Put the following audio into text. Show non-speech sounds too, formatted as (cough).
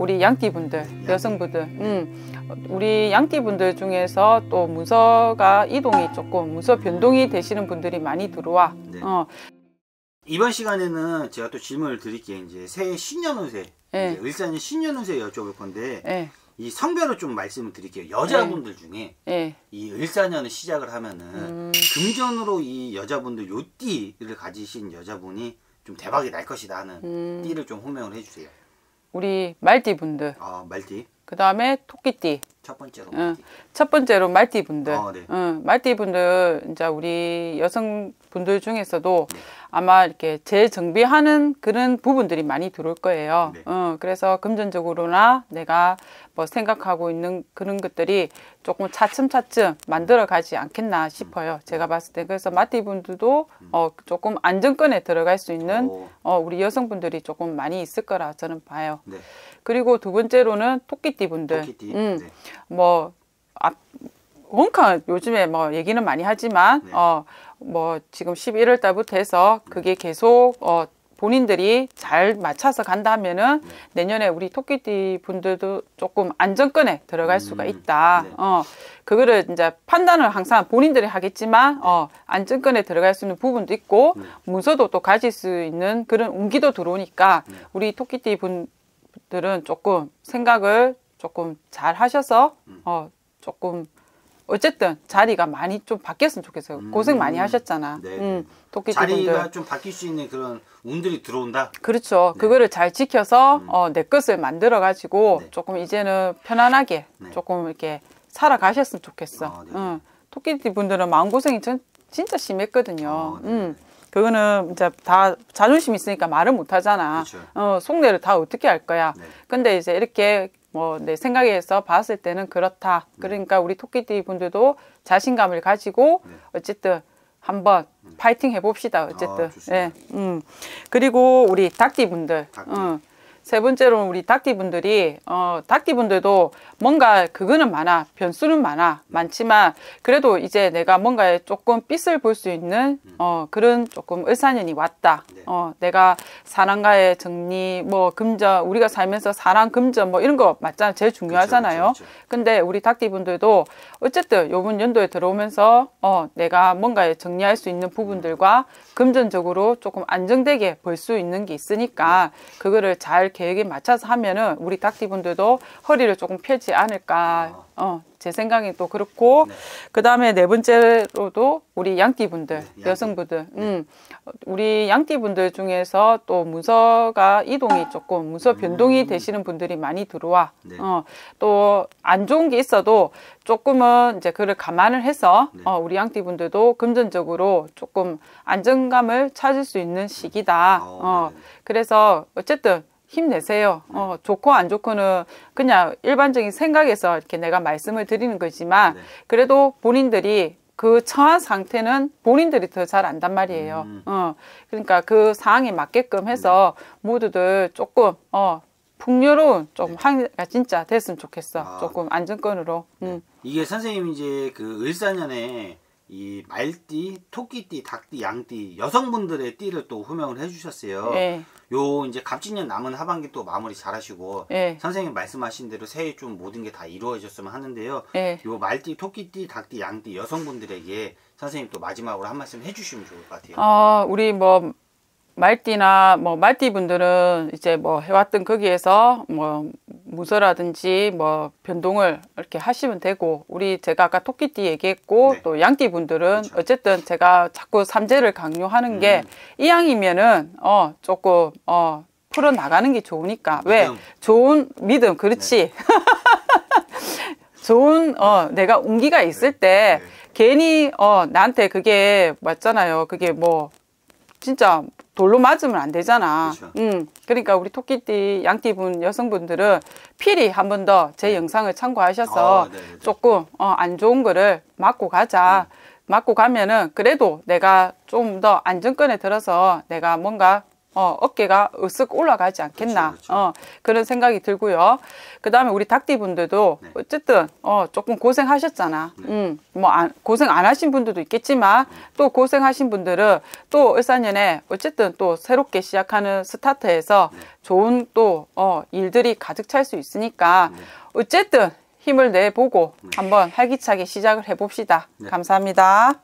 우리 양띠분들, 여성분들, 음, 우리 양띠분들 중에서 또 문서가 이동이 조금 문서 변동이 되시는 분들이 많이 들어와. 네. 어. 이번 시간에는 제가 또 질문을 드릴게요. 이제 새해 신년운세, 네. 예. 을사년 신년운세 여쭤볼 건데 네. 이 성별을 좀 말씀을 드릴게요. 여자분들 예. 중에 이 을사년을 시작을 하면은 음. 금전으로 이 여자분들 요띠를 가지신 여자분이 좀 대박이 날 것이다 하는 음. 띠를 좀 호명을 해주세요. 우리 말띠 분들. 아, 말띠. 그 다음에 토끼띠. 첫 번째로 응. 첫 번째로 말띠 분들 아, 네. 응. 말띠 분들 이제 우리 여성 분들 중에서도 네. 아마 이렇게 재정비하는 그런 부분들이 많이 들어올 거예요. 네. 응. 그래서 금전적으로나 내가 뭐 생각하고 있는 그런 것들이 조금 차츰차츰 만들어 가지 않겠나 싶어요. 음. 제가 음. 봤을 때 그래서 말띠 분들도 음. 어, 조금 안정권에 들어갈 수 있는 어, 우리 여성분들이 조금 많이 있을 거라 저는 봐요. 네. 그리고 두 번째로는 토끼띠 분들. 토끼띠. 음. 뭐 앞, 원카 요즘에 뭐 얘기는 많이 하지만 네. 어뭐 지금 11월 달부터 해서 그게 계속 어 본인들이 잘 맞춰서 간다면은 네. 내년에 우리 토끼띠 분들도 조금 안정권에 들어갈 음, 수가 있다. 네. 어 그거를 이제 판단을 항상 본인들이 하겠지만 어 안정권에 들어갈 수 있는 부분도 있고 네. 문서도 또 가질 수 있는 그런 운기도 들어오니까 네. 우리 토끼띠 분들은 조금 생각을 조금 잘 하셔서 음. 어 조금 어쨌든 자리가 많이 좀 바뀌었으면 좋겠어요. 음, 고생 많이 하셨잖아. 네. 네. 음, 토끼집분들. 자리가 좀 바뀔 수 있는 그런 운들이 들어온다. 그렇죠. 네. 그거를 잘 지켜서 음. 어, 내 것을 만들어 가지고 네. 조금 이제는 편안하게 네. 조금 이렇게 살아가셨으면 좋겠어. 어, 음, 토끼집 분들은 마음 고생이 전, 진짜 심했거든요. 어, 음. 그거는 이제 다 자존심 있으니까 말을 못 하잖아. 그렇죠. 어, 속내를 다 어떻게 할 거야. 근데 이제 이렇게 뭐내 생각에서 봤을 때는 그렇다. 네. 그러니까 우리 토끼띠 분들도 자신감을 가지고 네. 어쨌든 한번 음. 파이팅 해봅시다. 어쨌든. 아, 예. 음. 그리고 우리 닭띠 분들. 닭띠. 음. 세 번째로는 우리 닭띠분들이 어 닭띠분들도 뭔가 그거는 많아 변수는 많아 많지만 그래도 이제 내가 뭔가에 조금 빛을 볼 수 있는 어 그런 조금 을사년이 왔다 네. 어 내가 사랑과의 정리 뭐 금전 우리가 살면서 사랑 금전 뭐 이런 거 맞잖아 제일 중요하잖아요 근데 우리 닭띠분들도 어쨌든 요번 연도에 들어오면서 어 내가 뭔가에 정리할 수 있는 부분들과 금전적으로 조금 안정되게 볼 수 있는 게 있으니까 네. 그거를 잘 계획에 맞춰서 하면은 우리 닭띠분들도 허리를 조금 펴지 않을까. 아. 어, 제 생각이 또 그렇고 네. 그다음에 네 번째로도 우리 양띠분들 네, 양띠. 여성분들 네. 음 우리 양띠분들 중에서 또 문서가 이동이 조금 문서 변동이 음. 되시는 분들이 많이 들어와 네. 어또 안 좋은 게 있어도 조금은 이제 그를 감안을 해서 네. 어 우리 양띠분들도 금전적으로 조금 안정감을 찾을 수 있는 네. 시기다 아, 어, 어 그래서 어쨌든 힘내세요. 어, 좋고 안 좋고는 그냥 일반적인 생각에서 이렇게 내가 말씀을 드리는 거지만 네. 그래도 본인들이 그 처한 상태는 본인들이 더 잘 안단 말이에요. 음. 어, 그러니까 그 상황에 맞게끔 해서 네. 모두들 조금 어, 풍요로운 좀 네. 항가 진짜 됐으면 좋겠어. 아. 조금 안정권으로. 음. 네. 음. 이게 선생님 이제 그 을사년에 이 말띠, 토끼띠, 닭띠, 양띠 여성분들의 띠를 또 호명을 해주셨어요. 네. 요 이제 갑진년 남은 하반기 또 마무리 잘하시고 네. 선생님 말씀하신 대로 새해 좀 모든 게 다 이루어졌으면 하는데요. 네. 요 말띠, 토끼띠, 닭띠, 양띠 여성분들에게 선생님 또 마지막으로 한 말씀 해주시면 좋을 것 같아요. 어, 우리 뭐 말띠나 뭐 말띠 분들은 이제 뭐 해왔던 거기에서 뭐 문서라든지 뭐 변동을 이렇게 하시면 되고 우리 제가 아까 토끼띠 얘기했고 네. 또 양띠 분들은 그렇죠. 어쨌든 제가 자꾸 삼재를 강요하는 음. 게이 양이면은 어 조금 어 풀어 나가는 게 좋으니까 믿음. 왜 좋은 믿음 그렇지 네. (laughs) 좋은 어 내가 운기가 있을 네. 때 네. 괜히 어 나한테 그게 맞잖아요 그게 뭐 진짜 돌로 맞으면 안 되잖아. 그렇죠. 음, 그러니까 우리 토끼띠, 양띠분 여성분들은 필히 한 번 더제 네. 영상을 참고하셔서 아, 네, 그렇죠. 조금 어, 안 좋은 거를 막고 가자. 음. 맞고 가면은 그래도 내가 좀 더 안정권에 들어서 내가 뭔가 어, 어깨가 으쓱 올라가지 않겠나 그렇그렇 어, 그런 생각이 들고요. 그 다음에 우리 닭띠분들도 네. 어쨌든 어, 조금 고생하셨잖아. 네. 음, 뭐 안, 고생 안 하신 분들도 있겠지만 네. 또 고생하신 분들은 또 을사년에 어쨌든 또 새롭게 시작하는 스타트에서 네. 좋은 또 어, 일들이 가득 찰 수 있으니까 네. 어쨌든 힘을 내보고 네. 한번 활기차게 시작을 해봅시다. 감사합니다.